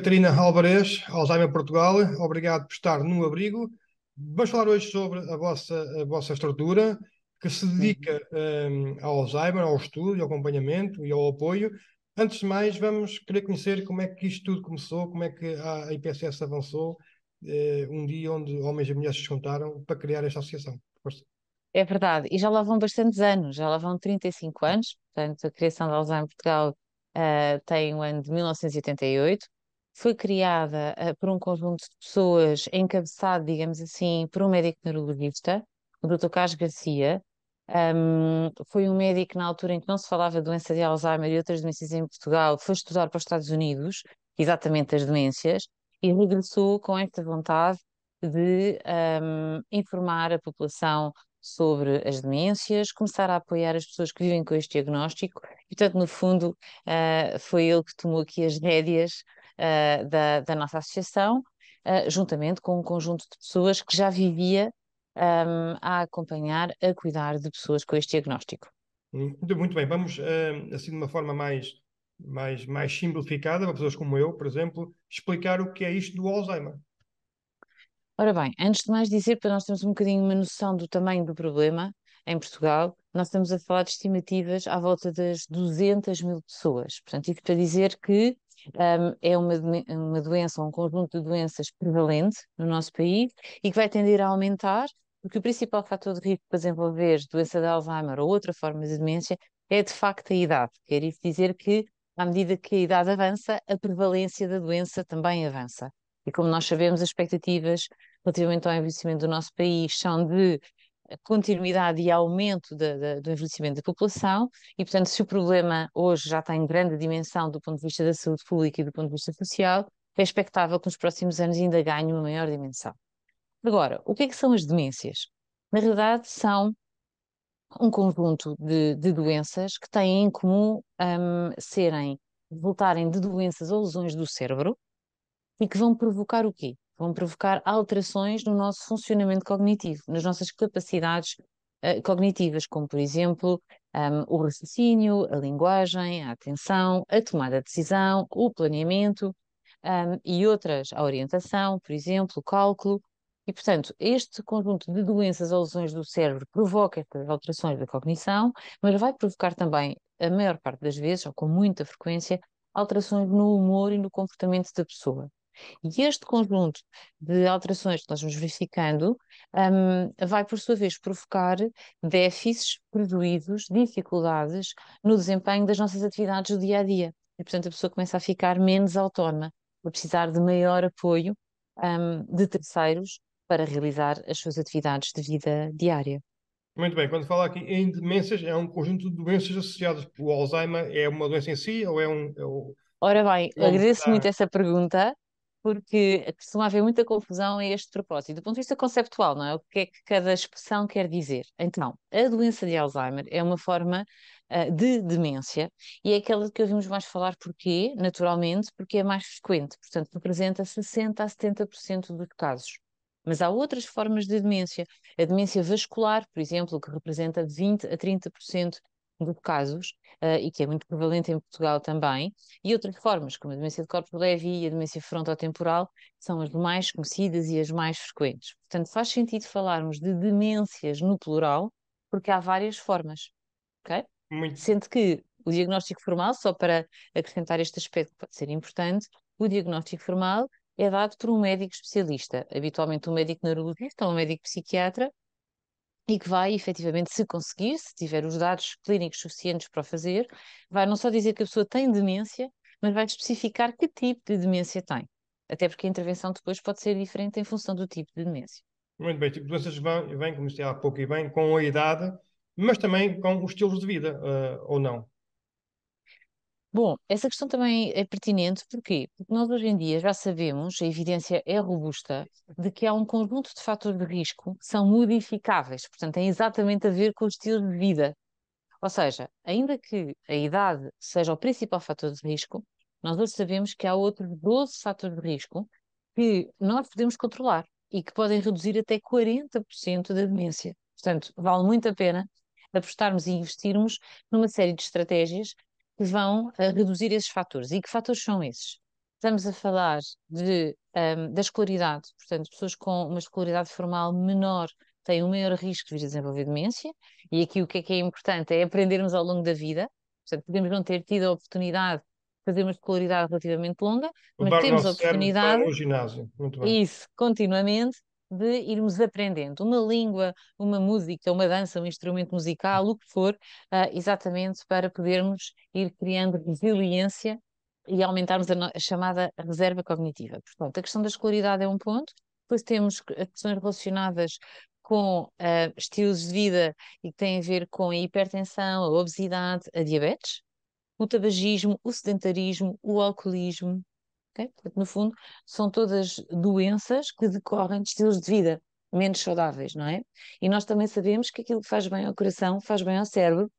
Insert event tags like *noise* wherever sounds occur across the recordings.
Catarina Alvarez, Alzheimer Portugal, obrigado por estar no abrigo. Vamos falar hoje sobre a vossa, a vossa estrutura, que se dedica um, ao Alzheimer, ao estudo, ao acompanhamento e ao apoio. Antes de mais, vamos querer conhecer como é que isto tudo começou, como é que a IPSS avançou, uh, um dia onde homens e mulheres se juntaram para criar esta associação. Força. É verdade, e já lá vão bastantes anos, já lá vão 35 anos, portanto, a criação da Alzheimer Portugal uh, tem o um ano de 1988 foi criada uh, por um conjunto de pessoas, encabeçado, digamos assim, por um médico neurologista, o Dr. Carlos Garcia. Um, foi um médico na altura em que não se falava de doença de Alzheimer e outras doenças em Portugal, foi estudar para os Estados Unidos, exatamente as doenças, e regressou com esta vontade de um, informar a população sobre as demências, começar a apoiar as pessoas que vivem com este diagnóstico. E, portanto, no fundo, uh, foi ele que tomou aqui as rédeas uh, da, da, nossa associação, uh, juntamente com um conjunto de pessoas que já vivia um, ehm, a acompanhar, a cuidar de pessoas com este diagnóstico. Hum, muito, muito bem, vamos eh, assim de uma forma mais, mais, mais simplificada, para pessoas como eu, por exemplo, explicar o que é isto do Alzheimer. Ora bem, antes de mais dizer, para nós termos um bocadinho uma noção do tamanho do problema, em Portugal, nós estamos a falar de estimativas à volta das 200 mil pessoas. Portanto, isto para dizer que um, é uma, uma doença, um conjunto de doenças prevalente no nosso país e que vai tender a aumentar, porque o principal fator de risco para desenvolver doença de Alzheimer ou outra forma de demência é de facto a idade. Quer isso dizer que, à medida que a idade avança, a prevalência da doença também avança. E como nós sabemos, as expectativas relativamente ao envelhecimento do nosso país são de continuidade e aumento de, de, do envelhecimento da população e, portanto, se o problema hoje já tem grande dimensão do ponto de vista da saúde pública e do ponto de vista social, é expectável que nos próximos anos ainda ganhe uma maior dimensão. Agora, o que é que são as demências? Na realidade, são um conjunto de, de doenças que têm em comum um, serem, voltarem de doenças ou lesões do cérebro e que vão provocar o quê? vão provocar alterações no nosso funcionamento cognitivo, nas nossas capacidades uh, cognitivas, como por exemplo um, o raciocínio, a linguagem, a atenção, a tomada de decisão, o planeamento um, e outras, a orientação, por exemplo, o cálculo. E, portanto, este conjunto de doenças ou lesões do cérebro provoca estas alterações da cognição, mas vai provocar também, a maior parte das vezes, ou com muita frequência, alterações no humor e no comportamento da pessoa. E este conjunto de alterações que nós vamos verificando um, vai, por sua vez, provocar déficits, prejuízos, dificuldades no desempenho das nossas atividades do dia a dia. E, portanto, a pessoa começa a ficar menos autónoma, a precisar de maior apoio um, de terceiros para realizar as suas atividades de vida diária. Muito bem, quando fala aqui em demências, é um conjunto de doenças associadas. O Alzheimer é uma doença em si ou é um. É um... Ora bem, é agradeço muito essa pergunta porque costuma haver muita confusão a este propósito. Do ponto de vista conceptual, não é? O que é que cada expressão quer dizer? Então, a doença de Alzheimer é uma forma uh, de demência e é aquela que ouvimos mais falar porquê, naturalmente, porque é mais frequente, portanto, representa 60% a 70% dos casos. Mas há outras formas de demência. A demência vascular, por exemplo, que representa 20% a 30% de casos, uh, e que é muito prevalente em Portugal também, e outras formas, como a demência de corpo leve e a demência frontotemporal, são as mais conhecidas e as mais frequentes. Portanto, faz sentido falarmos de demências no plural, porque há várias formas, ok? Muito. Sendo que o diagnóstico formal, só para acrescentar este aspecto que pode ser importante, o diagnóstico formal é dado por um médico especialista, habitualmente um médico neurologista ou um médico psiquiatra, e que vai, efetivamente, se conseguir, se tiver os dados clínicos suficientes para o fazer, vai não só dizer que a pessoa tem demência, mas vai especificar que tipo de demência tem. Até porque a intervenção depois pode ser diferente em função do tipo de demência. Muito bem, tipo, doenças vêm, vêm como disse há pouco, e vêm com a idade, mas também com os estilos de vida, uh, ou não? Bom, essa questão também é pertinente, Porque nós hoje em dia já sabemos, a evidência é robusta, de que há um conjunto de fatores de risco que são modificáveis, portanto, têm exatamente a ver com o estilo de vida. Ou seja, ainda que a idade seja o principal fator de risco, nós hoje sabemos que há outros 12 fatores de risco que nós podemos controlar e que podem reduzir até 40% da demência. Portanto, vale muito a pena apostarmos e investirmos numa série de estratégias que vão eh, reduzir esses fatores. E que fatores são esses? Estamos a falar de, um, ehm, da escolaridade, portanto, pessoas com uma escolaridade formal menor têm um maior risco de vir a desenvolver demência, e aqui o que é que é importante é aprendermos ao longo da vida, portanto, podemos não ter tido a oportunidade de fazer uma escolaridade relativamente longa, mas temos a oportunidade. o ginásio. Muito bem. Isso, continuamente, de irmos aprendendo uma língua, uma música, uma dança, um instrumento musical, o que for, uh, exatamente para podermos ir criando resiliência e aumentarmos a, a, chamada reserva cognitiva. Portanto, a questão da escolaridade é um ponto, depois temos questões relacionadas com uh, estilos de vida e que têm a ver com a hipertensão, a obesidade, a diabetes, o tabagismo, o sedentarismo, o alcoolismo, Okay? Portanto, no fundo, são todas doenças que decorrem de estilos de vida menos saudáveis, não é? E nós também sabemos que aquilo que faz bem ao coração faz bem ao cérebro.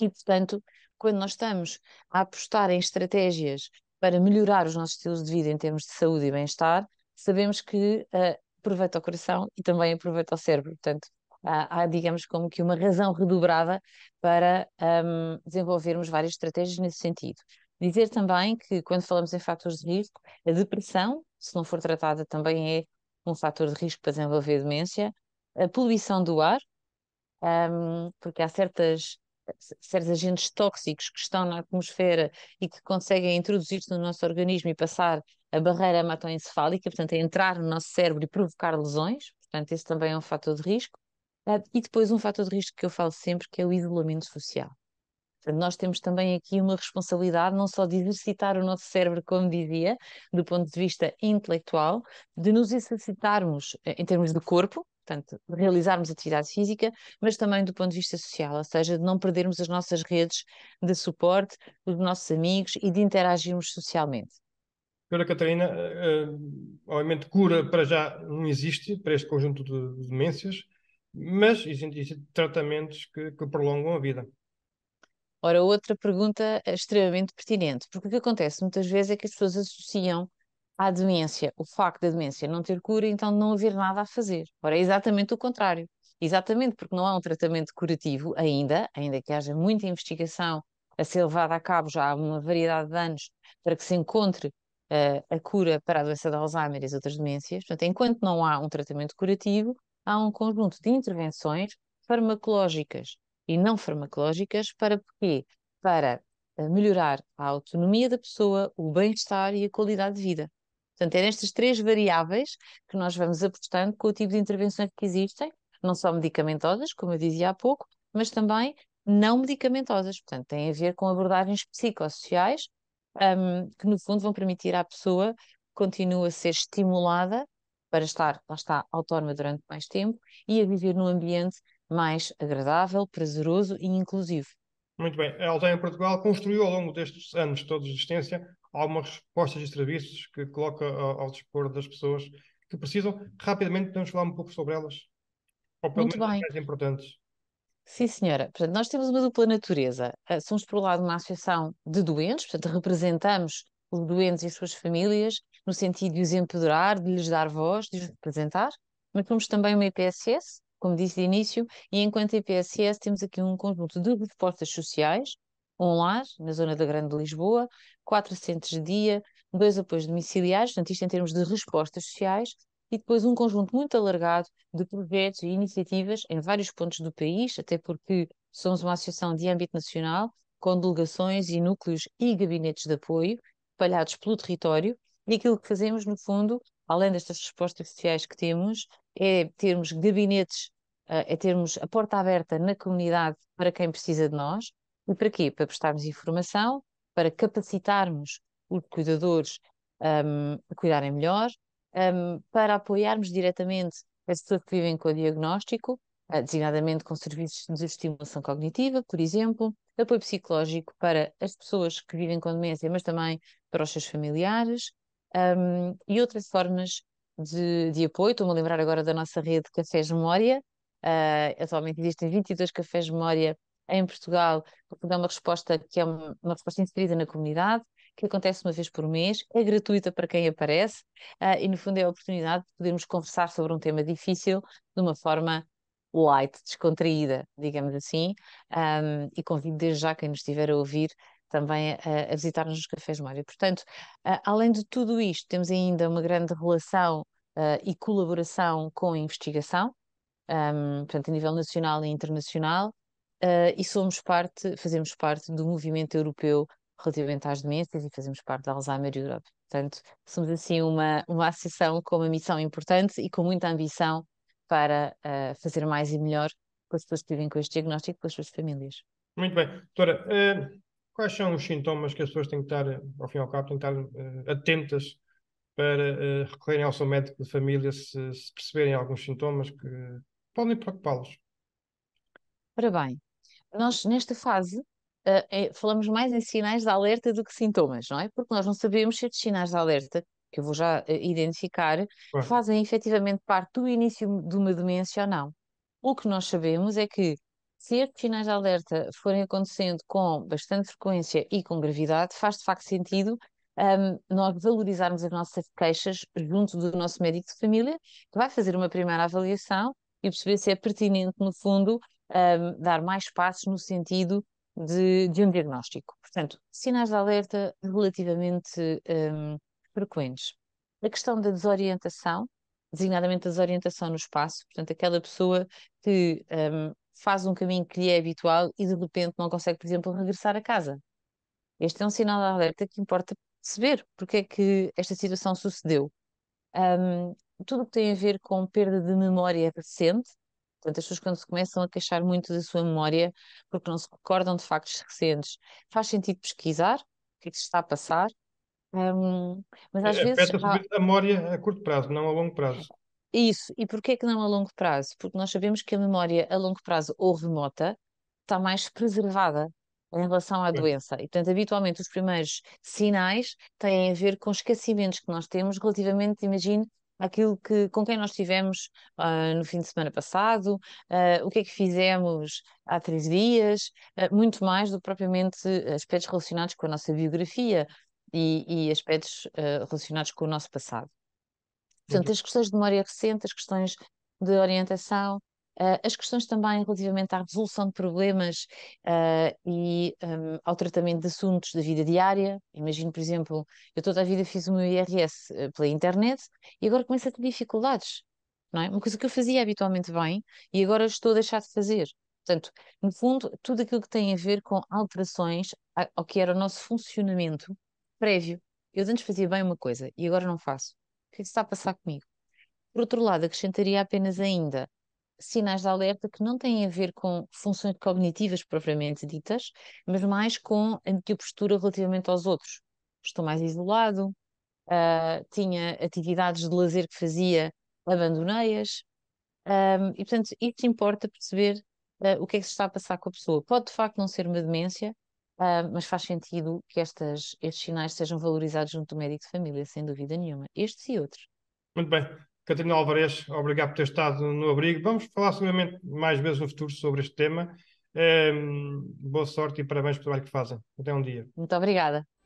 E, portanto, quando nós estamos a apostar em estratégias para melhorar os nossos estilos de vida em termos de saúde e bem-estar, sabemos que uh, aproveita o coração e também aproveita o cérebro. Portanto, há, há, digamos, como que uma razão redobrada para um, desenvolvermos várias estratégias nesse sentido. Dizer também que, quando falamos em fatores de risco, a depressão, se não for tratada, também é um fator de risco para desenvolver demência. A poluição do ar, um, porque há certas, certos agentes tóxicos que estão na atmosfera e que conseguem introduzir-se no nosso organismo e passar a barreira hematoencefálica, portanto, é entrar no nosso cérebro e provocar lesões. Portanto, esse também é um fator de risco. Ah, e depois um fator de risco que eu falo sempre, que é o isolamento social nós temos também aqui uma responsabilidade não só de exercitar o nosso cérebro, como dizia, do ponto de vista intelectual, de nos exercitarmos eh, em termos de corpo, portanto, realizarmos atividade física, mas também do ponto de vista social, ou seja, de não perdermos as nossas redes de suporte, os nossos amigos e de interagirmos socialmente. Senhora Catarina, eh, eh, obviamente cura para já não existe para este conjunto de demências, mas existem tratamentos que, que prolongam a vida. Ora, outra pergunta é extremamente pertinente, porque o que acontece muitas vezes é que as pessoas associam à demência o facto da demência não ter cura, então não haver nada a fazer. Ora, é exatamente o contrário. Exatamente, porque não há um tratamento curativo ainda, ainda que haja muita investigação a ser levada a cabo já há uma variedade de anos para que se encontre uh, a cura para a doença de Alzheimer e as outras demências. Portanto, enquanto não há um tratamento curativo, há um conjunto de intervenções farmacológicas e não farmacológicas para quê? Para eh, melhorar a autonomia da pessoa, o bem-estar e a qualidade de vida. Portanto, é nestas três variáveis que nós vamos apostando com o tipo de intervenções que existem, não só medicamentosas, como eu dizia há pouco, mas também não medicamentosas. Portanto, tem a ver com abordagens psicossociais um, que, no fundo, vão permitir à pessoa continuar a ser estimulada para estar, lá está, autónoma durante mais tempo e a viver num ambiente mais agradável, prazeroso e inclusivo. Muito bem. A Aldeia Portugal construiu ao longo destes anos todos de existência algumas respostas e serviços que coloca ao, dispor das pessoas que precisam. Rapidamente podemos falar um pouco sobre elas? Ou pelo Muito menos bem. mais importantes? Sim, senhora. Portanto, nós temos uma dupla natureza. Ah, somos, por um lado, uma associação de doentes, portanto, representamos os doentes e as suas famílias, no sentido de os empoderar, de lhes dar voz, de os representar, mas somos também uma IPSS, como disse de início, e enquanto IPSS temos aqui um conjunto de respostas sociais, um lar na zona da Grande Lisboa, quatro centros de dia, dois apoios domiciliares, portanto isto em termos de respostas sociais, e depois um conjunto muito alargado de projetos e iniciativas em vários pontos do país, até porque somos uma associação de âmbito nacional, com delegações e núcleos e gabinetes de apoio espalhados pelo território, e aquilo que fazemos, no fundo, além destas respostas sociais que temos, é termos gabinetes, ah, é termos a porta aberta na comunidade para quem precisa de nós. E para quê? Para prestarmos informação, para capacitarmos os cuidadores um, a cuidarem melhor, um, para apoiarmos diretamente as pessoas que vivem com o diagnóstico, uh, designadamente com serviços de estimulação cognitiva, por exemplo, apoio psicológico para as pessoas que vivem com demência, mas também para os seus familiares um, e outras formas de, de apoio. Estou-me a lembrar agora da nossa rede Cafés Memória. Uh, atualmente existem 22 Cafés Memória em Portugal, porque uma resposta que é uma, uma resposta inserida na comunidade, que acontece uma vez por mês, é gratuita para quem aparece uh, e, no fundo, é a oportunidade de podermos conversar sobre um tema difícil de uma forma light, descontraída, digamos assim. Um, ah, e convido desde já quem nos estiver a ouvir também a, a visitar-nos nos Cafés Mário. Portanto, além de tudo isto, temos ainda uma grande relação e colaboração com a investigação, um, portanto, a nível nacional e internacional, uh, e somos parte, fazemos parte do movimento europeu relativamente às demências e fazemos parte da Alzheimer Europe. Portanto, somos assim uma, uma associação com uma missão importante e com muita ambição para uh, fazer mais e melhor com as pessoas que vivem com este diagnóstico e com as suas famílias. Muito bem. Doutora, uh, Quais são os sintomas que as pessoas têm que estar, ao fim e ao cabo, têm que estar uh, atentas para uh, recorrerem ao seu médico de família se, se perceberem alguns sintomas que podem preocupá-los? Ora bem, nós nesta fase Uh, é, falamos mais em sinais de alerta do que sintomas, não é? Porque nós não sabemos se estes sinais de alerta, que eu vou já uh, identificar, claro. fazem efetivamente parte do início de uma demência ou não. O que nós sabemos é que se estes sinais de alerta forem acontecendo com bastante frequência e com gravidade, faz de facto sentido um, nós valorizarmos as nossas queixas junto do nosso médico de família, que vai fazer uma primeira avaliação e perceber se é pertinente, no fundo, um, dar mais passos no sentido de, de, um diagnóstico. Portanto, sinais de alerta relativamente um, frequentes. A questão da desorientação, designadamente a desorientação no espaço, portanto, aquela pessoa que um, faz um caminho que lhe é habitual e de repente não consegue, por exemplo, regressar a casa. Este é um sinal de alerta que importa perceber porque é que esta situação sucedeu. Um, tudo o que tem a ver com perda de memória é recente, portanto, as pessoas quando se começam a queixar muito da sua memória porque não se recordam de factos recentes, faz sentido pesquisar o que é que se está a passar, um, mas às é, vezes. Há... a memória a curto prazo, não a longo prazo. Isso, e porquê que não a longo prazo? Porque nós sabemos que a memória a longo prazo ou remota está mais *laughs* preservada em relação à Sim. doença. E, portanto, habitualmente os primeiros sinais têm a ver com esquecimentos que nós temos relativamente, imagine, aquilo que com quem nós tivemos uh, ah, no fim de semana passado, uh, o que é que fizemos há três dias, uh, muito mais do que propriamente aspectos relacionados com a nossa biografia e, e aspectos relacionados com o nosso passado. Portanto, uhum. as questões de memória recente, as questões de orientação, ah, as questões também relativamente à resolução de problemas uh, e um, ao tratamento de assuntos da vida diária. Imagino, por exemplo, eu toda a vida fiz o meu IRS ah, pela internet e agora começo a ter dificuldades. Não é? Uma coisa que eu fazia habitualmente bem e agora estou a deixar de fazer. Portanto, no fundo, tudo aquilo que tem a ver com alterações ao que era o nosso funcionamento prévio. Eu antes fazia bem uma coisa e agora não faço. O que é está a passar comigo? Por outro lado, acrescentaria apenas ainda sinais de alerta que não têm a ver com funções cognitivas propriamente ditas, mas mais com a minha postura relativamente aos outros. Estou mais isolado, uh, tinha atividades de lazer que fazia, abandonei-as. Um, e, portanto, isso importa perceber uh, o que é que se está a passar com a pessoa. Pode, de facto, não ser uma demência, Uh, mas faz sentido que estas, estes sinais sejam valorizados junto do médico de família, sem dúvida nenhuma. Estes e outros. Muito bem. Catarina Alvarez, obrigado por ter estado no abrigo. Vamos falar seguramente mais vezes no futuro sobre este tema. Um, boa sorte e parabéns pelo trabalho que fazem. Até um dia. Muito obrigada.